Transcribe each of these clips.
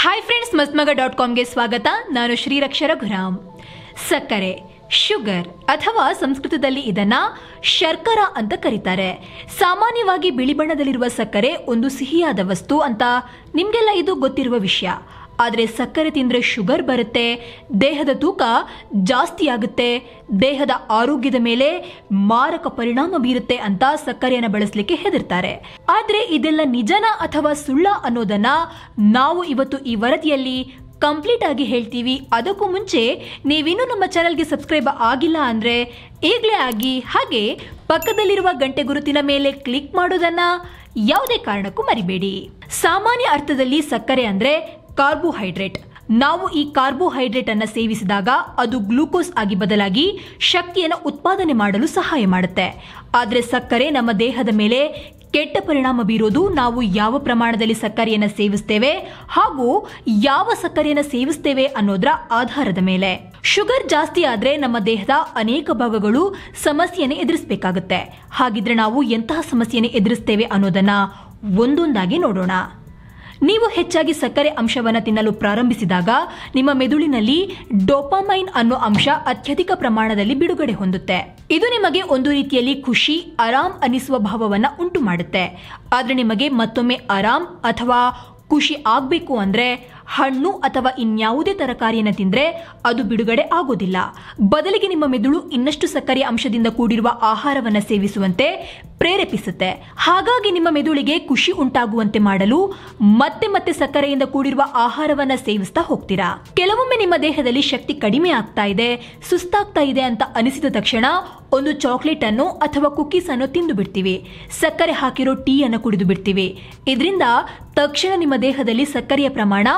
hi friends ಮಸ್ಮಗ ಡಾಟ್ ಕಾಮ್ಗೆ ಸ್ವಾಗತ ನಾನು ಶ್ರೀರಕ್ಷ ರಘುರಾಮ್ ಸಕ್ಕರೆ ಶುಗರ್ ಅಥವಾ ಸಂಸ್ಕೃತದಲ್ಲಿ ಇದನ್ನ ಶರ್ಕರ ಅಂತ ಕರೀತಾರೆ ಸಾಮಾನ್ಯವಾಗಿ ಬಿಳಿ ಬಣ್ಣದಲ್ಲಿರುವ ಸಕ್ಕರೆ ಒಂದು ಸಿಹಿಯಾದ ವಸ್ತು ಅಂತ ನಿಮಗೆಲ್ಲ ಇದು ಗೊತ್ತಿರುವ ವಿಷಯ ಆದರೆ ಸಕ್ಕರೆ ತಿಂದರೆ ಶುಗರ್ ಬರುತ್ತೆ ದೇಹದ ತೂಕ ಜಾಸ್ತಿ ಆಗುತ್ತೆ ದೇಹದ ಆರೋಗ್ಯದ ಮೇಲೆ ಮಾರಕ ಪರಿಣಾಮ ಬೀರುತ್ತೆ ಅಂತ ಸಕ್ಕರೆಯನ್ನು ಬಳಸಲಿಕ್ಕೆ ಹೆದರ್ತಾರೆ ಆದರೆ ಇದೆಲ್ಲ ನಿಜನ ಅಥವಾ ಸುಳ್ಳ ಅನ್ನೋದನ್ನ ನಾವು ಇವತ್ತು ಈ ವರದಿಯಲ್ಲಿ ಕಂಪ್ಲೀಟ್ ಆಗಿ ಹೇಳ್ತೀವಿ ಅದಕ್ಕೂ ಮುಂಚೆ ನೀವಿನ್ನೂ ನಮ್ಮ ಚಾನಲ್ಗೆ ಸಬ್ಸ್ಕ್ರೈಬ್ ಆಗಿಲ್ಲ ಅಂದರೆ ಈಗಲೇ ಆಗಿ ಹಾಗೆ ಪಕ್ಕದಲ್ಲಿರುವ ಗಂಟೆ ಗುರುತಿನ ಮೇಲೆ ಕ್ಲಿಕ್ ಮಾಡೋದನ್ನ ಯಾವುದೇ ಕಾರಣಕ್ಕೂ ಮರಿಬೇಡಿ ಸಾಮಾನ್ಯ ಅರ್ಥದಲ್ಲಿ ಸಕ್ಕರೆ ಅಂದರೆ ಕಾರ್ಬೋಹೈಡ್ರೇಟ್ ನಾವು ಈ ಕಾರ್ಬೋಹೈಡ್ರೇಟ್ ಅನ್ನು ಸೇವಿಸಿದಾಗ ಅದು ಗ್ಲೂಕೋಸ್ ಆಗಿ ಬದಲಾಗಿ ಶಕ್ತಿಯನ್ನು ಉತ್ಪಾದನೆ ಮಾಡಲು ಸಹಾಯ ಮಾಡುತ್ತೆ ಆದರೆ ಸಕ್ಕರೆ ನಮ್ಮ ದೇಹದ ಮೇಲೆ ಕೆಟ್ಟ ಪರಿಣಾಮ ಬೀರೋದು ನಾವು ಯಾವ ಪ್ರಮಾಣದಲ್ಲಿ ಸಕ್ಕರೆಯನ್ನು ಸೇವಿಸ್ತೇವೆ ಹಾಗೂ ಯಾವ ಸಕ್ಕರೆಯನ್ನು ಸೇವಿಸ್ತೇವೆ ಅನ್ನೋದರ ಆಧಾರದ ಮೇಲೆ ಶುಗರ್ ಜಾಸ್ತಿ ಆದರೆ ನಮ್ಮ ದೇಹದ ಅನೇಕ ಭಾಗಗಳು ಸಮಸ್ಯೆಯನ್ನು ಎದುರಿಸಬೇಕಾಗುತ್ತೆ ಹಾಗಿದ್ರೆ ನಾವು ಎಂತಹ ಸಮಸ್ಯೆಯನ್ನು ಎದುರಿಸ್ತೇವೆ ಅನ್ನೋದನ್ನ ಒಂದೊಂದಾಗಿ ನೋಡೋಣ ನೀವು ಹೆಚ್ಚಾಗಿ ಸಕ್ಕರೆ ಅಂಶವನ್ನು ತಿನ್ನಲು ಪ್ರಾರಂಭಿಸಿದಾಗ ನಿಮ್ಮ ಮೆದುಳಿನಲ್ಲಿ ಡೋಪಾಮೈನ್ ಅನ್ನೋ ಅಂಶ ಅತ್ಯಧಿಕ ಪ್ರಮಾಣದಲ್ಲಿ ಬಿಡುಗಡೆ ಹೊಂದುತ್ತೆ ಇದು ನಿಮಗೆ ಒಂದು ರೀತಿಯಲ್ಲಿ ಖುಷಿ ಆರಾಮ್ ಅನಿಸುವ ಭಾವವನ್ನು ಉಂಟು ಮಾಡುತ್ತೆ ಆದರೆ ನಿಮಗೆ ಮತ್ತೊಮ್ಮೆ ಆರಾಮ್ ಅಥವಾ ಖುಷಿ ಆಗಬೇಕು ಅಂದ್ರೆ ಹಣ್ಣು ಅಥವಾ ಇನ್ಯಾವುದೇ ತರಕಾರಿಯನ್ನು ತಿಂದರೆ ಅದು ಬಿಡುಗಡೆ ಆಗೋದಿಲ್ಲ ಬದಲಿಗೆ ನಿಮ್ಮ ಮೆದುಳು ಇನ್ನಷ್ಟು ಸಕ್ಕರೆ ಅಂಶದಿಂದ ಕೂಡಿರುವ ಆಹಾರವನ್ನು ಸೇವಿಸುವಂತೆ ಪ್ರೇರೇಪಿಸುತ್ತೆ ಹಾಗಾಗಿ ನಿಮ್ಮ ಮೆದುಳಿಗೆ ಖುಷಿ ಉಂಟಾಗುವಂತೆ ಮಾಡಲು ಮತ್ತೆ ಮತ್ತೆ ಸಕ್ಕರೆಯಿಂದ ಕೂಡಿರುವ ಆಹಾರವನ್ನು ಸೇವಿಸ್ತಾ ಹೋಗ್ತೀರಾ ಕೆಲವೊಮ್ಮೆ ನಿಮ್ಮ ದೇಹದಲ್ಲಿ ಶಕ್ತಿ ಕಡಿಮೆ ಆಗ್ತಾ ಇದೆ ಸುಸ್ತಾಗ್ತಾ ಇದೆ ಅಂತ ಅನಿಸಿದ ತಕ್ಷಣ ಒಂದು ಚಾಕ್ಲೇಟ್ ಅನ್ನು ಅಥವಾ ಕುಕ್ಕೀಸ್ ಅನ್ನು ತಿಂದು ಬಿಡ್ತೀವಿ ಸಕ್ಕರೆ ಹಾಕಿರೋ ಟೀ ಅನ್ನು ಕುಡಿದು ಬಿಡ್ತೀವಿ ಇದರಿಂದ ತಕ್ಷಣ ನಿಮ್ಮ ದೇಹದಲ್ಲಿ ಸಕ್ಕರೆಯ ಪ್ರಮಾಣ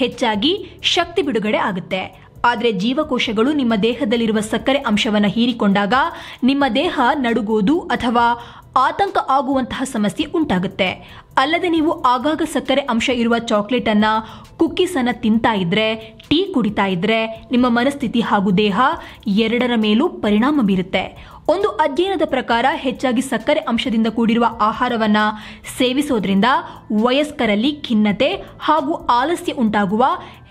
ಹೆಚ್ಚಾಗಿ ಶಕ್ತಿ ಬಿಡುಗಡೆ ಆಗುತ್ತೆ ಆದರೆ ಜೀವಕೋಶಗಳು ನಿಮ್ಮ ದೇಹದಲ್ಲಿರುವ ಸಕ್ಕರೆ ಅಂಶವನ್ನು ಹೀರಿಕೊಂಡಾಗ ನಿಮ್ಮ ದೇಹ ನಡುಗೋದು ಅಥವಾ ಆತಂಕ ಆಗುವಂತಹ ಸಮಸ್ಯೆ ಉಂಟಾಗುತ್ತೆ ಅಲ್ಲದೆ ನೀವು ಆಗಾಗ ಸಕ್ಕರೆ ಅಂಶ ಇರುವ ಚಾಕ್ಲೇಟನ್ನು ಕುಕ್ಕೀಸನ್ನು ತಿಂತಾ ಇದ್ದರೆ ಟೀ ಕುಡಿತಾ ಇದ್ದರೆ ನಿಮ್ಮ ಮನಸ್ಥಿತಿ ಹಾಗೂ ದೇಹ ಎರಡರ ಮೇಲೂ ಪರಿಣಾಮ ಬೀರುತ್ತೆ ಒಂದು ಅಧ್ಯಯನದ ಪ್ರಕಾರ ಹೆಚ್ಚಾಗಿ ಸಕ್ಕರೆ ಅಂಶದಿಂದ ಕೂಡಿರುವ ಆಹಾರವನ್ನು ಸೇವಿಸೋದ್ರಿಂದ ವಯಸ್ಕರಲ್ಲಿ ಖಿನ್ನತೆ ಹಾಗೂ ಆಲಸ್ಯ ಉಂಟಾಗುವ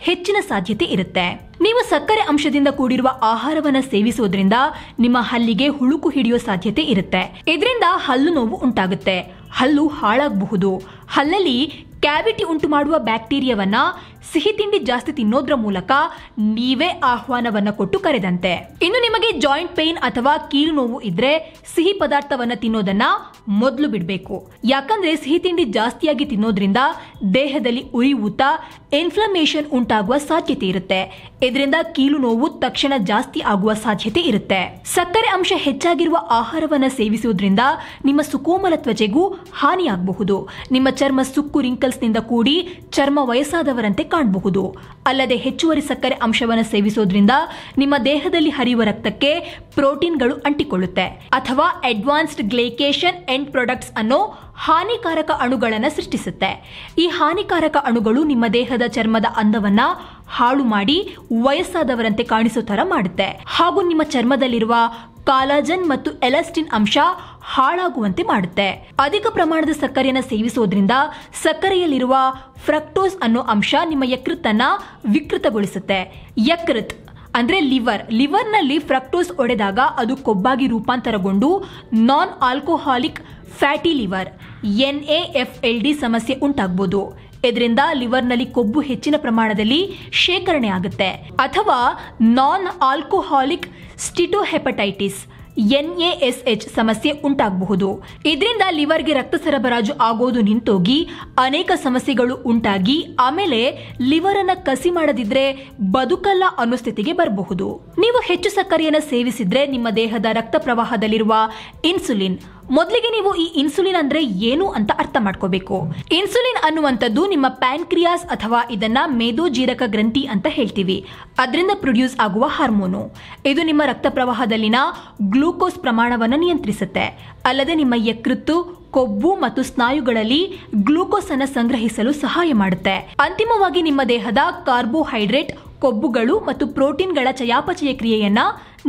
ಹೆಚ್ಚಿನ ಸಾಧ್ಯತೆ ಇರುತ್ತೆ ನೀವು ಸಕ್ಕರೆ ಅಂಶದಿಂದ ಕೂಡಿರುವ ಆಹಾರವನ್ನು ಸೇವಿಸುವುದರಿಂದ ನಿಮ್ಮ ಹಲ್ಲಿಗೆ ಹುಳುಕು ಹಿಡಿಯೋ ಸಾಧ್ಯತೆ ಇರುತ್ತೆ ಇದರಿಂದ ಹಲ್ಲು ನೋವು ಉಂಟಾಗುತ್ತೆ ಹಲ್ಲು ಹಾಳಾಗಬಹುದು ಹಲ್ಲಲ್ಲಿ ಕ್ಯಾವಿಟಿ ಉಂಟು ಮಾಡುವ ಬ್ಯಾಕ್ಟೀರಿಯಾವನ್ನ ಸಿಹಿ ತಿಂಡಿ ಜಾಸ್ತಿ ತಿನ್ನೋದ್ರ ಮೂಲಕ ನೀವೇ ಆಹ್ವಾನವನ್ನ ಕೊಟ್ಟು ಕರೆದಂತೆ ಇನ್ನು ನಿಮಗೆ ಜಾಯಿಂಟ್ ಪೇನ್ ಅಥವಾ ಕೀಲು ನೋವು ಇದ್ರೆ ಸಿಹಿ ಪದಾರ್ಥವನ್ನ ತಿನ್ನೋದನ್ನ ಮೊದಲು ಬಿಡಬೇಕು ಯಾಕಂದ್ರೆ ಸಿಹಿ ತಿಂಡಿ ಜಾಸ್ತಿಯಾಗಿ ತಿನ್ನೋದ್ರಿಂದ ದೇಹದಲ್ಲಿ ಉರಿಯೂತ ಇನ್ಫ್ಲಮೇಷನ್ ಉಂಟಾಗುವ ಸಾಧ್ಯತೆ ಇರುತ್ತೆ ಇದರಿಂದ ಕೀಲು ನೋವು ತಕ್ಷಣ ಜಾಸ್ತಿ ಆಗುವ ಸಾಧ್ಯತೆ ಇರುತ್ತೆ ಸಕ್ಕರೆ ಅಂಶ ಹೆಚ್ಚಾಗಿರುವ ಆಹಾರವನ್ನ ಸೇವಿಸುವುದರಿಂದ ನಿಮ್ಮ ಸುಕೋಮಲ ತ್ವಚೆಗೂ ಹಾನಿಯಾಗಬಹುದು ನಿಮ್ಮ ಚರ್ಮ ಸುಕ್ಕು ರಿಂಕಲ್ಸ್ ನಿಂದ ಕೂಡಿ ಚರ್ಮ ವಯಸ್ಸಾದವರಂತೆ ಕಾಣಬಹುದು ಅಲ್ಲದೆ ಹೆಚ್ಚುವರಿ ಸಕ್ಕರೆ ಅಂಶವನ್ನು ಸೇವಿಸೋದ್ರಿಂದ ನಿಮ್ಮ ದೇಹದಲ್ಲಿ ಹರಿಯುವ ರಕ್ತಕ್ಕೆ ಪ್ರೋಟೀನ್ಗಳು ಅಂಟಿಕೊಳ್ಳುತ್ತೆ ಅಥವಾ ಅಡ್ವಾನ್ಸ್ಡ್ ಗ್ಲೇಕೇಶನ್ ಎಂಡ್ ಪ್ರಾಡಕ್ಟ್ಸ್ ಅನ್ನೋ ಹಾನಿಕಾರಕ ಅಣುಗಳನ್ನು ಸೃಷ್ಟಿಸುತ್ತೆ ಈ ಹಾನಿಕಾರಕ ಅಣುಗಳು ನಿಮ್ಮ ದೇಹದ ಚರ್ಮದ ಅಂದವನ್ನ ಹಾಳು ಮಾಡಿ ವಯಸ್ಸಾದವರಂತೆ ಕಾಣಿಸೋ ಥರ ಮಾಡುತ್ತೆ ಹಾಗೂ ನಿಮ್ಮ ಚರ್ಮದಲ್ಲಿರುವ ಕಾಲಾಜನ್ ಮತ್ತು ಎಲಾಸ್ಟಿನ್ ಅಂಶ ಹಾಳಾಗುವಂತೆ ಮಾಡುತ್ತೆ ಅಧಿಕ ಪ್ರಮಾಣದ ಸಕ್ಕರೆಯನ್ನು ಸೇವಿಸುವುದರಿಂದ ಸಕ್ಕರೆಯಲ್ಲಿರುವ ಫ್ರಕ್ಟೋಸ್ ಅನ್ನೋ ಅಂಶ ನಿಮ್ಮ ಯಕೃತನ್ನ ವಿಕೃತಗೊಳಿಸುತ್ತೆ ಯಕೃತ್ ಅಂದ್ರೆ ಲಿವರ್ ಲಿವರ್ನಲ್ಲಿ ಫ್ರಕ್ಟೋಸ್ ಒಡೆದಾಗ ಅದು ಕೊಬ್ಬಾಗಿ ರೂಪಾಂತರಗೊಂಡು non alcoholic fatty liver N A F L D ಸಮಸ್ಯೆ ಉಂಟಾಗಬಹುದು ಇದರಿಂದ ಲಿವರ್ನಲ್ಲಿ ಕೊಬ್ಬು ಹೆಚ್ಚಿನ ಪ್ರಮಾಣದಲ್ಲಿ ಶೇಖರಣೆ ಆಗುತ್ತೆ ಅಥವಾ ನಾನ್ ಆಲ್ಕೋಹಾಲಿಕ್ ಸ್ಟಿಟೋಹೆಪಟೈಟಿಸ್ ಎನ್ಎಎಸ್ಎಚ್ ಸಮಸ್ಯೆ ಉಂಟಾಗಬಹುದು ಇದರಿಂದ ಲಿವರ್ಗೆ ರಕ್ತ ಸರಬರಾಜು ಆಗೋದು ನಿಂತೋಗಿ ಅನೇಕ ಸಮಸ್ಯೆಗಳು ಉಂಟಾಗಿ ಆಮೇಲೆ ಲಿವರ್ ಅನ್ನ ಕಸಿ ಮಾಡದಿದ್ರೆ ಬದುಕಲ್ಲ ಅನ್ನೋ ಸ್ಥಿತಿಗೆ ಬರಬಹುದು ನೀವು ಹೆಚ್ಚು ಸಕ್ಕರೆಯನ್ನು ಸೇವಿಸಿದ್ರೆ ನಿಮ್ಮ ದೇಹದ ರಕ್ತ ಪ್ರವಾಹದಲ್ಲಿರುವ ಇನ್ಸುಲಿನ್ ಮೊದಲಿಗೆ ನೀವು ಈ ಇನ್ಸುಲಿನ್ ಅಂದ್ರೆ ಏನು ಅಂತ ಅರ್ಥ ಮಾಡ್ಕೋಬೇಕು ಇನ್ಸುಲಿನ್ ಅನ್ನುವಂಥದ್ದು ನಿಮ್ಮ ಪ್ಯಾನ್ಕ್ರಿಯಾಸ್ ಅಥವಾ ಇದನ್ನ ಜೀರಕ ಗ್ರಂಥಿ ಅಂತ ಹೇಳ್ತೀವಿ ಅದರಿಂದ ಪ್ರೊಡ್ಯೂಸ್ ಆಗುವ ಹಾರ್ಮೋನು ಇದು ನಿಮ್ಮ ರಕ್ತ ಪ್ರವಾಹದಲ್ಲಿನ ಗ್ಲೂಕೋಸ್ ಪ್ರಮಾಣವನ್ನು ನಿಯಂತ್ರಿಸುತ್ತೆ ಅಲ್ಲದೆ ನಿಮ್ಮ ಯಕೃತ್ತು ಕೊಬ್ಬು ಮತ್ತು ಸ್ನಾಯುಗಳಲ್ಲಿ ಗ್ಲೂಕೋಸ್ ಅನ್ನು ಸಂಗ್ರಹಿಸಲು ಸಹಾಯ ಮಾಡುತ್ತೆ ಅಂತಿಮವಾಗಿ ನಿಮ್ಮ ದೇಹದ ಕಾರ್ಬೋಹೈಡ್ರೇಟ್ ಕೊಬ್ಬುಗಳು ಮತ್ತು ಪ್ರೋಟೀನ್ಗಳ ಚಯಾಪಚಯ ಕ್ರಿಯೆಯನ್ನ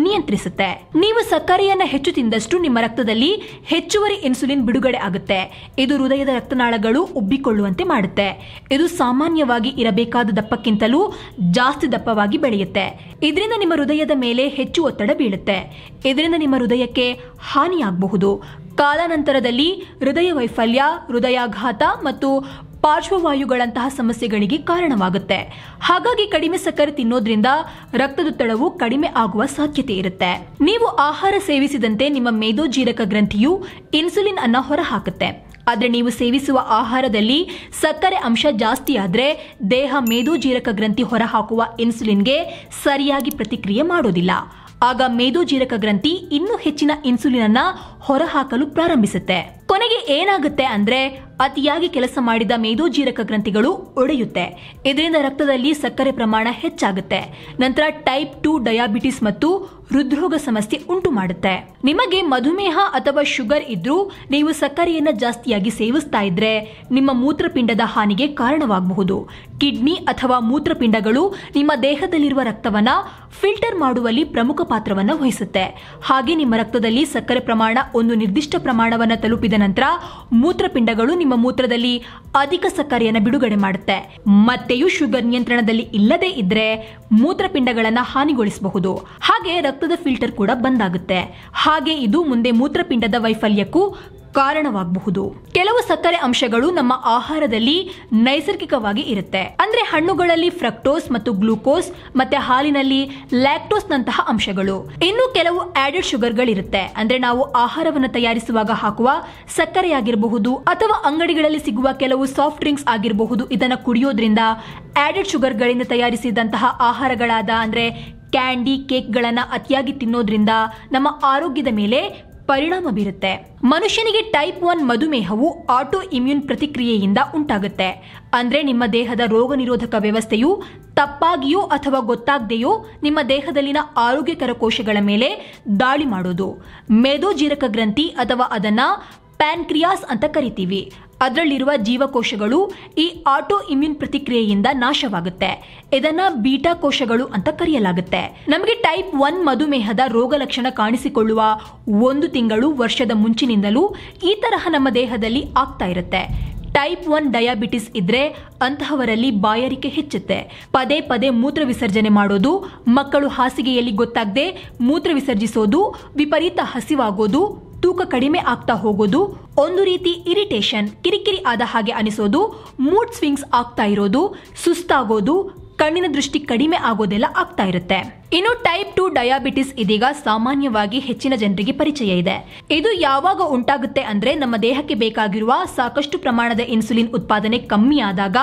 ನಿಯಂತ್ರಿಸುತ್ತೆ ನೀವು ಸಕ್ಕರೆಯನ್ನ ಹೆಚ್ಚು ತಿಂದಷ್ಟು ನಿಮ್ಮ ರಕ್ತದಲ್ಲಿ ಹೆಚ್ಚುವರಿ ಇನ್ಸುಲಿನ್ ಬಿಡುಗಡೆ ಆಗುತ್ತೆ ಇದು ಹೃದಯದ ರಕ್ತನಾಳಗಳು ಉಬ್ಬಿಕೊಳ್ಳುವಂತೆ ಮಾಡುತ್ತೆ ಇದು ಸಾಮಾನ್ಯವಾಗಿ ಇರಬೇಕಾದ ದಪ್ಪಕ್ಕಿಂತಲೂ ಜಾಸ್ತಿ ದಪ್ಪವಾಗಿ ಬೆಳೆಯುತ್ತೆ ಇದರಿಂದ ನಿಮ್ಮ ಹೃದಯದ ಮೇಲೆ ಹೆಚ್ಚು ಒತ್ತಡ ಬೀಳುತ್ತೆ ಇದರಿಂದ ನಿಮ್ಮ ಹೃದಯಕ್ಕೆ ಹಾನಿಯಾಗಬಹುದು ಕಾಲಾನಂತರದಲ್ಲಿ ಹೃದಯ ವೈಫಲ್ಯ ಹೃದಯಾಘಾತ ಮತ್ತು ಪಾರ್ಶ್ವವಾಯುಗಳಂತಹ ಸಮಸ್ಯೆಗಳಿಗೆ ಕಾರಣವಾಗುತ್ತೆ ಹಾಗಾಗಿ ಕಡಿಮೆ ಸಕ್ಕರೆ ತಿನ್ನೋದ್ರಿಂದ ರಕ್ತದೊತ್ತಡವು ಕಡಿಮೆ ಆಗುವ ಸಾಧ್ಯತೆ ಇರುತ್ತೆ ನೀವು ಆಹಾರ ಸೇವಿಸಿದಂತೆ ನಿಮ್ಮ ಮೇಧೋಜೀರಕ ಗ್ರಂಥಿಯು ಇನ್ಸುಲಿನ್ ಅನ್ನ ಹೊರಹಾಕುತ್ತೆ ಆದರೆ ನೀವು ಸೇವಿಸುವ ಆಹಾರದಲ್ಲಿ ಸಕ್ಕರೆ ಅಂಶ ಜಾಸ್ತಿಯಾದರೆ ದೇಹ ಮೇದೋಜೀರಕ ಗ್ರಂಥಿ ಹೊರಹಾಕುವ ಇನ್ಸುಲಿನ್ಗೆ ಸರಿಯಾಗಿ ಪ್ರತಿಕ್ರಿಯೆ ಮಾಡೋದಿಲ್ಲ ಆಗ ಮೇಧೋಜೀರಕ ಗ್ರಂಥಿ ಇನ್ನೂ ಹೆಚ್ಚಿನ ಇನ್ಸುಲಿನ್ ಅನ್ನ ಹೊರಹಾಕಲು ಪ್ರಾರಂಭಿಸುತ್ತೆ ಕೊನೆಗೆ ಏನಾಗುತ್ತೆ ಅಂದ್ರೆ ಅತಿಯಾಗಿ ಕೆಲಸ ಮಾಡಿದ ಜೀರಕ ಗ್ರಂಥಿಗಳು ಒಡೆಯುತ್ತೆ ಇದರಿಂದ ರಕ್ತದಲ್ಲಿ ಸಕ್ಕರೆ ಪ್ರಮಾಣ ಹೆಚ್ಚಾಗುತ್ತೆ ನಂತರ ಟೈಪ್ ಟು ಡಯಾಬಿಟಿಸ್ ಮತ್ತು ಹೃದ್ರೋಗ ಸಮಸ್ಯೆ ಉಂಟು ಮಾಡುತ್ತೆ ನಿಮಗೆ ಮಧುಮೇಹ ಅಥವಾ ಶುಗರ್ ಇದ್ರೂ ನೀವು ಸಕ್ಕರೆಯನ್ನ ಜಾಸ್ತಿಯಾಗಿ ಸೇವಿಸ್ತಾ ಇದ್ರೆ ನಿಮ್ಮ ಮೂತ್ರಪಿಂಡದ ಹಾನಿಗೆ ಕಾರಣವಾಗಬಹುದು ಕಿಡ್ನಿ ಅಥವಾ ಮೂತ್ರಪಿಂಡಗಳು ನಿಮ್ಮ ದೇಹದಲ್ಲಿರುವ ರಕ್ತವನ್ನ ಫಿಲ್ಟರ್ ಮಾಡುವಲ್ಲಿ ಪ್ರಮುಖ ಪಾತ್ರವನ್ನು ವಹಿಸುತ್ತೆ ಹಾಗೆ ನಿಮ್ಮ ರಕ್ತದಲ್ಲಿ ಸಕ್ಕರೆ ಪ್ರಮಾಣ ಒಂದು ನಿರ್ದಿಷ್ಟ ಪ್ರಮಾಣವನ್ನು ತಲುಪಿದ ನಂತರ ಮೂತ್ರಪಿಂಡಗಳು ನಿಮ್ಮ ಮೂತ್ರದಲ್ಲಿ ಅಧಿಕ ಸಕ್ಕರೆಯನ್ನು ಬಿಡುಗಡೆ ಮಾಡುತ್ತೆ ಮತ್ತೆಯೂ ಶುಗರ್ ನಿಯಂತ್ರಣದಲ್ಲಿ ಇಲ್ಲದೆ ಇದ್ರೆ ಮೂತ್ರಪಿಂಡಗಳನ್ನ ಹಾನಿಗೊಳಿಸಬಹುದು ಹಾಗೆ ರಕ್ತದ ಫಿಲ್ಟರ್ ಕೂಡ ಬಂದಾಗುತ್ತೆ ಹಾಗೆ ಇದು ಮುಂದೆ ಮೂತ್ರಪಿಂಡದ ವೈಫಲ್ಯಕ್ಕೂ ಕಾರಣವಾಗಬಹುದು ಕೆಲವು ಸಕ್ಕರೆ ಅಂಶಗಳು ನಮ್ಮ ಆಹಾರದಲ್ಲಿ ನೈಸರ್ಗಿಕವಾಗಿ ಇರುತ್ತೆ ಅಂದ್ರೆ ಹಣ್ಣುಗಳಲ್ಲಿ ಫ್ರಕ್ಟೋಸ್ ಮತ್ತು ಗ್ಲೂಕೋಸ್ ಮತ್ತೆ ಹಾಲಿನಲ್ಲಿ ಲ್ಯಾಕ್ಟೋಸ್ ನಂತಹ ಅಂಶಗಳು ಇನ್ನು ಕೆಲವು ಆಡೆಡ್ ಶುಗರ್ಗಳಿರುತ್ತೆ ಅಂದ್ರೆ ನಾವು ಆಹಾರವನ್ನು ತಯಾರಿಸುವಾಗ ಹಾಕುವ ಸಕ್ಕರೆಯಾಗಿರಬಹುದು ಅಥವಾ ಅಂಗಡಿಗಳಲ್ಲಿ ಸಿಗುವ ಕೆಲವು ಸಾಫ್ಟ್ ಡ್ರಿಂಕ್ಸ್ ಆಗಿರಬಹುದು ಇದನ್ನು ಕುಡಿಯೋದ್ರಿಂದ ಆಡೆಡ್ ಶುಗರ್ಗಳಿಂದ ತಯಾರಿಸಿದಂತಹ ಆಹಾರಗಳಾದ ಅಂದ್ರೆ ಕ್ಯಾಂಡಿ ಕೇಕ್ಗಳನ್ನು ಅತಿಯಾಗಿ ತಿನ್ನೋದ್ರಿಂದ ನಮ್ಮ ಆರೋಗ್ಯದ ಮೇಲೆ ಪರಿಣಾಮ ಬೀರುತ್ತೆ ಮನುಷ್ಯನಿಗೆ ಟೈಪ್ ಒನ್ ಮಧುಮೇಹವು ಆಟೋ ಇಮ್ಯೂನ್ ಪ್ರತಿಕ್ರಿಯೆಯಿಂದ ಉಂಟಾಗುತ್ತೆ ಅಂದ್ರೆ ನಿಮ್ಮ ದೇಹದ ರೋಗ ನಿರೋಧಕ ವ್ಯವಸ್ಥೆಯು ತಪ್ಪಾಗಿಯೋ ಅಥವಾ ಗೊತ್ತಾಗದೆಯೋ ನಿಮ್ಮ ದೇಹದಲ್ಲಿನ ಆರೋಗ್ಯಕರ ಕೋಶಗಳ ಮೇಲೆ ದಾಳಿ ಮಾಡೋದು ಮೇದೋಜೀರಕ ಗ್ರಂಥಿ ಅಥವಾ ಅದನ್ನ ಪ್ಯಾನ್ಕ್ರಿಯಾಸ್ ಅಂತ ಕರಿತೀವಿ ಅದರಲ್ಲಿರುವ ಜೀವಕೋಶಗಳು ಈ ಆಟೋ ಇಮ್ಯೂನ್ ಪ್ರತಿಕ್ರಿಯೆಯಿಂದ ನಾಶವಾಗುತ್ತೆ ಇದನ್ನ ಬೀಟಾ ಕೋಶಗಳು ಅಂತ ಕರೆಯಲಾಗುತ್ತೆ ನಮಗೆ ಟೈಪ್ ಒನ್ ಮಧುಮೇಹದ ರೋಗ ಲಕ್ಷಣ ಕಾಣಿಸಿಕೊಳ್ಳುವ ಒಂದು ತಿಂಗಳು ವರ್ಷದ ಮುಂಚಿನಿಂದಲೂ ಈ ತರಹ ನಮ್ಮ ದೇಹದಲ್ಲಿ ಆಗ್ತಾ ಇರುತ್ತೆ ಟೈಪ್ ಒನ್ ಡಯಾಬಿಟಿಸ್ ಇದ್ರೆ ಅಂತಹವರಲ್ಲಿ ಬಾಯಾರಿಕೆ ಹೆಚ್ಚುತ್ತೆ ಪದೇ ಪದೇ ಮೂತ್ರ ವಿಸರ್ಜನೆ ಮಾಡೋದು ಮಕ್ಕಳು ಹಾಸಿಗೆಯಲ್ಲಿ ಗೊತ್ತಾಗದೆ ಮೂತ್ರ ವಿಸರ್ಜಿಸೋದು ವಿಪರೀತ ಹಸಿವಾಗೋದು ತೂಕ ಕಡಿಮೆ ಆಗ್ತಾ ಹೋಗೋದು ಒಂದು ರೀತಿ ಇರಿಟೇಷನ್ ಕಿರಿಕಿರಿ ಆದ ಹಾಗೆ ಅನಿಸೋದು ಮೂಡ್ ಸ್ವಿಂಗ್ಸ್ ಆಗ್ತಾ ಇರೋದು ಸುಸ್ತಾಗೋದು ಕಣ್ಣಿನ ದೃಷ್ಟಿ ಕಡಿಮೆ ಆಗೋದೆಲ್ಲ ಆಗ್ತಾ ಇರುತ್ತೆ ಇನ್ನು ಟೈಪ್ ಟು ಡಯಾಬಿಟಿಸ್ ಇದೀಗ ಸಾಮಾನ್ಯವಾಗಿ ಹೆಚ್ಚಿನ ಜನರಿಗೆ ಪರಿಚಯ ಇದೆ ಇದು ಯಾವಾಗ ಉಂಟಾಗುತ್ತೆ ಅಂದ್ರೆ ನಮ್ಮ ದೇಹಕ್ಕೆ ಬೇಕಾಗಿರುವ ಸಾಕಷ್ಟು ಪ್ರಮಾಣದ ಇನ್ಸುಲಿನ್ ಉತ್ಪಾದನೆ ಕಮ್ಮಿ ಆದಾಗ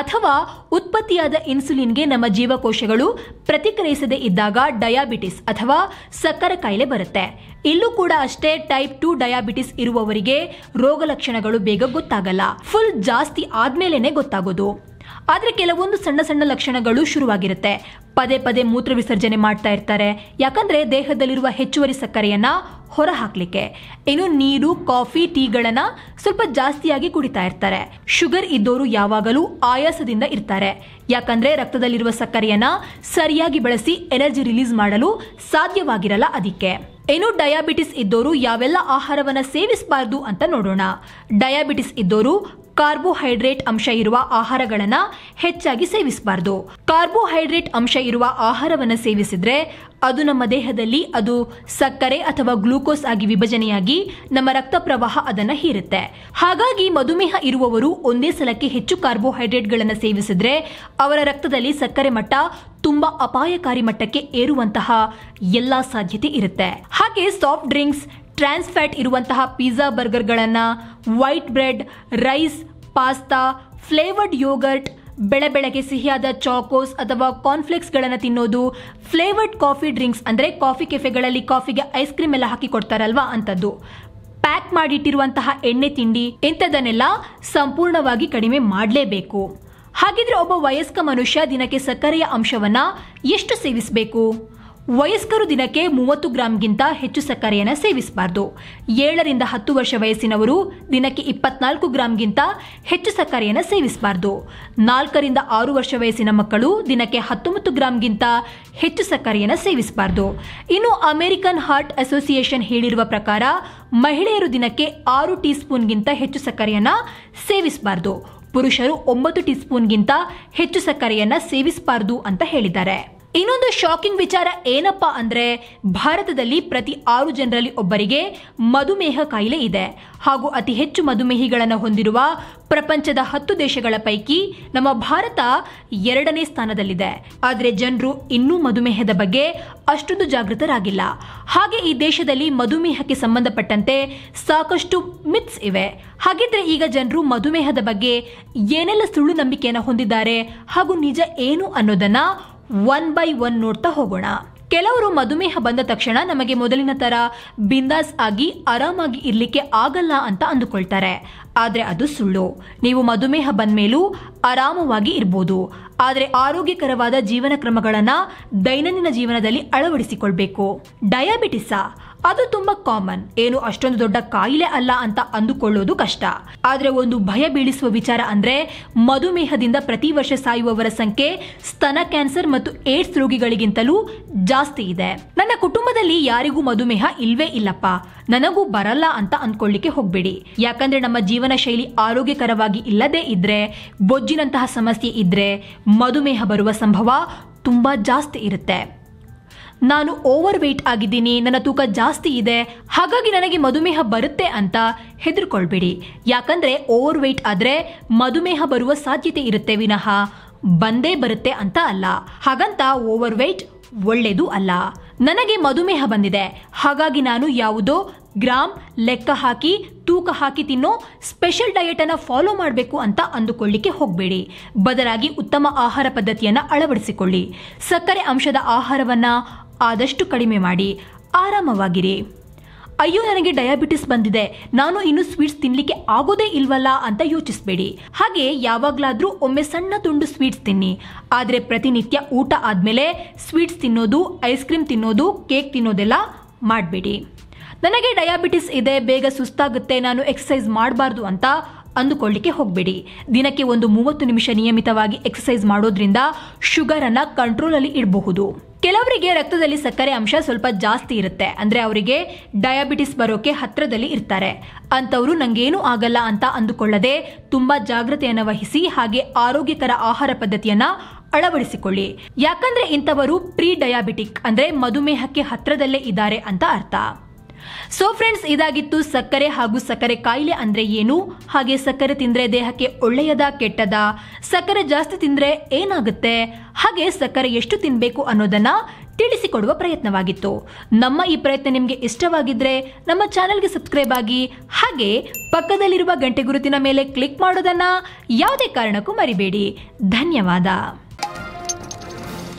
ಅಥವಾ ಉತ್ಪತ್ತಿಯಾದ ಇನ್ಸುಲಿನ್ಗೆ ನಮ್ಮ ಜೀವಕೋಶಗಳು ಪ್ರತಿಕ್ರಿಯಿಸದೆ ಇದ್ದಾಗ ಡಯಾಬಿಟಿಸ್ ಅಥವಾ ಸಕ್ಕರೆ ಕಾಯಿಲೆ ಬರುತ್ತೆ ಇಲ್ಲೂ ಕೂಡ ಅಷ್ಟೇ ಟೈಪ್ ಟು ಡಯಾಬಿಟಿಸ್ ಇರುವವರಿಗೆ ರೋಗ ಲಕ್ಷಣಗಳು ಬೇಗ ಗೊತ್ತಾಗಲ್ಲ ಫುಲ್ ಜಾಸ್ತಿ ಆದ್ಮೇಲೆನೆ ಗೊತ್ತಾಗೋದು ಆದರೆ ಕೆಲವೊಂದು ಸಣ್ಣ ಸಣ್ಣ ಲಕ್ಷಣಗಳು ಶುರುವಾಗಿರುತ್ತೆ ಪದೇ ಪದೇ ಮೂತ್ರ ವಿಸರ್ಜನೆ ಮಾಡ್ತಾ ಇರ್ತಾರೆ ಯಾಕಂದರೆ ದೇಹದಲ್ಲಿರುವ ಹೆಚ್ಚುವರಿ ಸಕ್ಕರೆಯನ್ನು ಹೊರ ಹಾಕಲಿಕ್ಕೆ ಇನ್ನು ನೀರು ಕಾಫಿ ಟೀಗಳನ್ನ ಸ್ವಲ್ಪ ಜಾಸ್ತಿಯಾಗಿ ಕುಡಿತಾ ಇರ್ತಾರೆ ಶುಗರ್ ಇದ್ದವರು ಯಾವಾಗಲೂ ಆಯಾಸದಿಂದ ಇರ್ತಾರೆ ಯಾಕಂದ್ರೆ ರಕ್ತದಲ್ಲಿರುವ ಸಕ್ಕರೆಯನ್ನ ಸರಿಯಾಗಿ ಬಳಸಿ ಎನರ್ಜಿ ರಿಲೀಸ್ ಮಾಡಲು ಸಾಧ್ಯವಾಗಿರಲ್ಲ ಅದಕ್ಕೆ ಇನ್ನು ಡಯಾಬಿಟಿಸ್ ಇದ್ದವರು ಯಾವೆಲ್ಲ ಆಹಾರವನ್ನು ಸೇವಿಸಬಾರದು ಅಂತ ನೋಡೋಣ ಡಯಾಬಿಟಿಸ್ ಇದ್ದವರು ಕಾರ್ಬೋಹೈಡ್ರೇಟ್ ಅಂಶ ಇರುವ ಆಹಾರಗಳನ್ನು ಹೆಚ್ಚಾಗಿ ಸೇವಿಸಬಾರದು ಕಾರ್ಬೋಹೈಡ್ರೇಟ್ ಅಂಶ ಇರುವ ಆಹಾರವನ್ನು ಸೇವಿಸಿದ್ರೆ ಅದು ನಮ್ಮ ದೇಹದಲ್ಲಿ ಅದು ಸಕ್ಕರೆ ಅಥವಾ ಗ್ಲೂಕೋಸ್ ಆಗಿ ವಿಭಜನೆಯಾಗಿ ನಮ್ಮ ರಕ್ತ ಪ್ರವಾಹ ಅದನ್ನು ಹೀರುತ್ತೆ ಹಾಗಾಗಿ ಮಧುಮೇಹ ಇರುವವರು ಒಂದೇ ಸಲಕ್ಕೆ ಹೆಚ್ಚು ಕಾರ್ಬೋಹೈಡ್ರೇಟ್ಗಳನ್ನು ಸೇವಿಸಿದ್ರೆ ಅವರ ರಕ್ತದಲ್ಲಿ ಸಕ್ಕರೆ ಮಟ್ಟ ತುಂಬಾ ಅಪಾಯಕಾರಿ ಮಟ್ಟಕ್ಕೆ ಏರುವಂತಹ ಎಲ್ಲಾ ಸಾಧ್ಯತೆ ಇರುತ್ತೆ ಹಾಗೆ ಸಾಫ್ಟ್ ಡ್ರಿಂಕ್ಸ್ ಟ್ರಾನ್ಸ್ ಫ್ಯಾಟ್ ಇರುವಂತಹ ಪಿಜ್ಜಾ ಬರ್ಗರ್ಗಳನ್ನು white bread rice pasta flavoured yogurt ಬೆಳೆ ಬೆಳಗ್ಗೆ ಸಿಹಿಯಾದ ಚಾಕೋಸ್ ಅಥವಾ ಕಾರ್ನ್ಫ್ಲೆಕ್ಸ್ಗಳನ್ನು ತಿನ್ನೋದು ಫ್ಲೇವರ್ಡ್ ಕಾಫಿ ಡ್ರಿಂಕ್ಸ್ ಅಂದರೆ ಕಾಫಿ ಕೆಫೆಗಳಲ್ಲಿ ಕಾಫಿಗೆ ಐಸ್ ಕ್ರೀಮ್ ಎಲ್ಲ ಹಾಕಿ ಕೊಡ್ತಾರಲ್ವಾ ಅಂಥದ್ದು ಪ್ಯಾಕ್ ಮಾಡಿಟ್ಟಿರುವಂತಹ ಎಣ್ಣೆ ತಿಂಡಿ ಇಂಥದನ್ನೆಲ್ಲ ಸಂಪೂರ್ಣವಾಗಿ ಕಡಿಮೆ ಮಾಡಲೇಬೇಕು ಹಾಗಿದ್ರೆ ಒಬ್ಬ ವಯಸ್ಕ ಮನುಷ್ಯ ದಿನಕ್ಕೆ ಸಕ್ಕರೆಯ ಅಂಶವನ್ನ ಎಷ್ಟು ಸೇವಿಸಬೇಕು ವಯಸ್ಕರು ದಿನಕ್ಕೆ ಮೂವತ್ತು ಗ್ರಾಮ್ಗಿಂತ ಹೆಚ್ಚು ಸಕ್ಕರೆಯನ್ನು ಸೇವಿಸಬಾರ್ದು ಏಳರಿಂದ ಹತ್ತು ವರ್ಷ ವಯಸ್ಸಿನವರು ದಿನಕ್ಕೆ ಇಪ್ಪತ್ನಾಲ್ಕು ಗ್ರಾಮ್ಗಿಂತ ಹೆಚ್ಚು ಸಕ್ಕರೆಯನ್ನು ಸೇವಿಸಬಾರ್ದು ನಾಲ್ಕರಿಂದ ಆರು ವರ್ಷ ವಯಸ್ಸಿನ ಮಕ್ಕಳು ದಿನಕ್ಕೆ ಹತ್ತೊಂಬತ್ತು ಗ್ರಾಮ್ಗಿಂತ ಹೆಚ್ಚು ಸಕ್ಕರೆಯನ್ನು ಸೇವಿಸಬಾರ್ದು ಇನ್ನು ಅಮೆರಿಕನ್ ಹಾರ್ಟ್ ಅಸೋಸಿಯೇಷನ್ ಹೇಳಿರುವ ಪ್ರಕಾರ ಮಹಿಳೆಯರು ದಿನಕ್ಕೆ ಆರು ಟೀ ಸ್ಪೂನ್ಗಿಂತ ಹೆಚ್ಚು ಸಕ್ಕರೆಯನ್ನು ಸೇವಿಸಬಾರ್ದು ಪುರುಷರು ಒಂಬತ್ತು ಟೀ ಸ್ಪೂನ್ಗಿಂತ ಹೆಚ್ಚು ಸಕ್ಕರೆಯನ್ನ ಸೇವಿಸಬಾರದು ಅಂತ ಹೇಳಿದ್ದಾರೆ ಇನ್ನೊಂದು ಶಾಕಿಂಗ್ ವಿಚಾರ ಏನಪ್ಪಾ ಅಂದ್ರೆ ಭಾರತದಲ್ಲಿ ಪ್ರತಿ ಆರು ಜನರಲ್ಲಿ ಒಬ್ಬರಿಗೆ ಮಧುಮೇಹ ಕಾಯಿಲೆ ಇದೆ ಹಾಗೂ ಅತಿ ಹೆಚ್ಚು ಮಧುಮೇಹಿಗಳನ್ನು ಹೊಂದಿರುವ ಪ್ರಪಂಚದ ಹತ್ತು ದೇಶಗಳ ಪೈಕಿ ನಮ್ಮ ಭಾರತ ಎರಡನೇ ಸ್ಥಾನದಲ್ಲಿದೆ ಆದರೆ ಜನರು ಇನ್ನೂ ಮಧುಮೇಹದ ಬಗ್ಗೆ ಅಷ್ಟೊಂದು ಜಾಗೃತರಾಗಿಲ್ಲ ಹಾಗೆ ಈ ದೇಶದಲ್ಲಿ ಮಧುಮೇಹಕ್ಕೆ ಸಂಬಂಧಪಟ್ಟಂತೆ ಸಾಕಷ್ಟು ಮಿತ್ಸ್ ಇವೆ ಹಾಗಿದ್ರೆ ಈಗ ಜನರು ಮಧುಮೇಹದ ಬಗ್ಗೆ ಏನೆಲ್ಲ ಸುಳ್ಳು ನಂಬಿಕೆಯನ್ನು ಹೊಂದಿದ್ದಾರೆ ಹಾಗೂ ನಿಜ ಏನು ಅನ್ನೋದನ್ನ ಒನ್ ಬೈ ಒನ್ ನೋಡ್ತಾ ಹೋಗೋಣ ಕೆಲವರು ಮಧುಮೇಹ ಬಂದ ತಕ್ಷಣ ನಮಗೆ ಮೊದಲಿನ ತರ ಬಿಂದಾಸ್ ಆಗಿ ಆರಾಮಾಗಿ ಇರಲಿಕ್ಕೆ ಆಗಲ್ಲ ಅಂತ ಅಂದುಕೊಳ್ತಾರೆ ಆದರೆ ಅದು ಸುಳ್ಳು ನೀವು ಮಧುಮೇಹ ಬಂದ ಮೇಲೂ ಆರಾಮವಾಗಿ ಇರ್ಬೋದು ಆದರೆ ಆರೋಗ್ಯಕರವಾದ ಜೀವನ ಕ್ರಮಗಳನ್ನ ದೈನಂದಿನ ಜೀವನದಲ್ಲಿ ಅಳವಡಿಸಿಕೊಳ್ಬೇಕು ಡಯಾಬಿಟಿಸಾ ಅದು ತುಂಬಾ ಕಾಮನ್ ಏನು ಅಷ್ಟೊಂದು ದೊಡ್ಡ ಕಾಯಿಲೆ ಅಲ್ಲ ಅಂತ ಅಂದುಕೊಳ್ಳೋದು ಕಷ್ಟ ಆದರೆ ಒಂದು ಭಯ ಬೀಳಿಸುವ ವಿಚಾರ ಅಂದ್ರೆ ಮಧುಮೇಹದಿಂದ ಪ್ರತಿ ವರ್ಷ ಸಾಯುವವರ ಸಂಖ್ಯೆ ಸ್ತನ ಕ್ಯಾನ್ಸರ್ ಮತ್ತು ಏಡ್ಸ್ ರೋಗಿಗಳಿಗಿಂತಲೂ ಜಾಸ್ತಿ ಇದೆ ನನ್ನ ಕುಟುಂಬದಲ್ಲಿ ಯಾರಿಗೂ ಮಧುಮೇಹ ಇಲ್ವೇ ಇಲ್ಲಪ್ಪ ನನಗೂ ಬರಲ್ಲ ಅಂತ ಅಂದ್ಕೊಳ್ಳಿಕ್ಕೆ ಹೋಗ್ಬೇಡಿ ಯಾಕಂದ್ರೆ ನಮ್ಮ ಜೀವನ ಶೈಲಿ ಆರೋಗ್ಯಕರವಾಗಿ ಇಲ್ಲದೇ ಇದ್ರೆ ಬೊಜ್ಜಿನಂತಹ ಸಮಸ್ಯೆ ಇದ್ರೆ ಮಧುಮೇಹ ಬರುವ ಸಂಭವ ತುಂಬಾ ಜಾಸ್ತಿ ಇರುತ್ತೆ ನಾನು ಓವರ್ ವೆಯ್ಟ್ ಆಗಿದ್ದೀನಿ ನನ್ನ ತೂಕ ಜಾಸ್ತಿ ಇದೆ ಹಾಗಾಗಿ ನನಗೆ ಮಧುಮೇಹ ಬರುತ್ತೆ ಅಂತ ಹೆದರ್ಕೊಳ್ಬೇಡಿ ಯಾಕಂದರೆ ಓವರ್ ವೆಯ್ಟ್ ಆದರೆ ಮಧುಮೇಹ ಬರುವ ಸಾಧ್ಯತೆ ಇರುತ್ತೆ ವಿನಃ ಬಂದೇ ಬರುತ್ತೆ ಅಂತ ಅಲ್ಲ ಹಾಗಂತ ಓವರ್ ವೆಯ್ಟ್ ಒಳ್ಳೆಯದು ಅಲ್ಲ ನನಗೆ ಮಧುಮೇಹ ಬಂದಿದೆ ಹಾಗಾಗಿ ನಾನು ಯಾವುದೋ ಗ್ರಾಮ್ ಲೆಕ್ಕ ಹಾಕಿ ತೂಕ ಹಾಕಿ ತಿನ್ನೋ ಸ್ಪೆಷಲ್ ಡಯೆಟನ್ನು ಫಾಲೋ ಮಾಡಬೇಕು ಅಂತ ಅಂದುಕೊಳ್ಳಿಕ್ಕೆ ಹೋಗಬೇಡಿ ಬದಲಾಗಿ ಉತ್ತಮ ಆಹಾರ ಪದ್ಧತಿಯನ್ನು ಅಳವಡಿಸಿಕೊಳ್ಳಿ ಸಕ್ಕರೆ ಅಂಶದ ಆಹಾರವನ್ನು ಆದಷ್ಟು ಕಡಿಮೆ ಮಾಡಿ ಆರಾಮವಾಗಿರಿ ಅಯ್ಯೋ ನನಗೆ ಡಯಾಬಿಟಿಸ್ ಬಂದಿದೆ ನಾನು ಇನ್ನು ಸ್ವೀಟ್ಸ್ ತಿನ್ನಲಿಕ್ಕೆ ಆಗೋದೇ ಇಲ್ವಲ್ಲ ಅಂತ ಯೋಚಿಸಬೇಡಿ ಹಾಗೆ ಯಾವಾಗಲಾದರೂ ಒಮ್ಮೆ ಸಣ್ಣ ತುಂಡು ಸ್ವೀಟ್ಸ್ ತಿನ್ನಿ ಆದರೆ ಪ್ರತಿನಿತ್ಯ ಊಟ ಆದ್ಮೇಲೆ ಸ್ವೀಟ್ಸ್ ತಿನ್ನೋದು ಐಸ್ ಕ್ರೀಮ್ ತಿನ್ನೋದು ಕೇಕ್ ತಿನ್ನೋದೆಲ್ಲ ಮಾಡಬೇಡಿ ನನಗೆ ಡಯಾಬಿಟಿಸ್ ಇದೆ ಬೇಗ ಸುಸ್ತಾಗುತ್ತೆ ನಾನು ಎಕ್ಸಸೈಸ್ ಮಾಡಬಾರ್ದು ಅಂತ ಅಂದುಕೊಳ್ಳಿಕ್ಕೆ ಹೋಗಬೇಡಿ ದಿನಕ್ಕೆ ಒಂದು ಮೂವತ್ತು ನಿಮಿಷ ನಿಯಮಿತವಾಗಿ ಎಕ್ಸಸೈಸ್ ಮಾಡೋದ್ರಿಂದ ಶುಗರ್ ಅನ್ನ ಕಂಟ್ರೋಲ್ ಅಲ್ಲಿ ಇಡಬಹುದು ಕೆಲವರಿಗೆ ರಕ್ತದಲ್ಲಿ ಸಕ್ಕರೆ ಅಂಶ ಸ್ವಲ್ಪ ಜಾಸ್ತಿ ಇರುತ್ತೆ ಅಂದ್ರೆ ಅವರಿಗೆ ಡಯಾಬಿಟಿಸ್ ಬರೋಕೆ ಹತ್ತಿರದಲ್ಲಿ ಇರ್ತಾರೆ ಅಂತವರು ನಂಗೇನು ಆಗಲ್ಲ ಅಂತ ಅಂದುಕೊಳ್ಳದೆ ತುಂಬಾ ಜಾಗ್ರತೆಯನ್ನು ವಹಿಸಿ ಹಾಗೆ ಆರೋಗ್ಯಕರ ಆಹಾರ ಪದ್ಧತಿಯನ್ನ ಅಳವಡಿಸಿಕೊಳ್ಳಿ ಯಾಕಂದ್ರೆ ಇಂಥವರು ಪ್ರೀ ಡಯಾಬಿಟಿಕ್ ಅಂದ್ರೆ ಮಧುಮೇಹಕ್ಕೆ ಹತ್ತಿರದಲ್ಲೇ ಇದ್ದಾರೆ ಅಂತ ಅರ್ಥ ಸೊ ಫ್ರೆಂಡ್ಸ್ ಇದಾಗಿತ್ತು ಸಕ್ಕರೆ ಹಾಗೂ ಸಕ್ಕರೆ ಕಾಯಿಲೆ ಅಂದ್ರೆ ಏನು ಹಾಗೆ ಸಕ್ಕರೆ ತಿಂದರೆ ದೇಹಕ್ಕೆ ಒಳ್ಳೆಯದ ಕೆಟ್ಟದ ಸಕ್ಕರೆ ಜಾಸ್ತಿ ತಿಂದ್ರೆ ಏನಾಗುತ್ತೆ ಹಾಗೆ ಸಕ್ಕರೆ ಎಷ್ಟು ತಿನ್ನಬೇಕು ಅನ್ನೋದನ್ನ ತಿಳಿಸಿಕೊಡುವ ಪ್ರಯತ್ನವಾಗಿತ್ತು ನಮ್ಮ ಈ ಪ್ರಯತ್ನ ನಿಮಗೆ ಇಷ್ಟವಾಗಿದ್ರೆ ನಮ್ಮ ಚಾನೆಲ್ಗೆ ಸಬ್ಸ್ಕ್ರೈಬ್ ಆಗಿ ಹಾಗೆ ಪಕ್ಕದಲ್ಲಿರುವ ಗಂಟೆ ಗುರುತಿನ ಮೇಲೆ ಕ್ಲಿಕ್ ಮಾಡೋದನ್ನ ಯಾವುದೇ ಕಾರಣಕ್ಕೂ ಮರಿಬೇಡಿ ಧನ್ಯವಾದ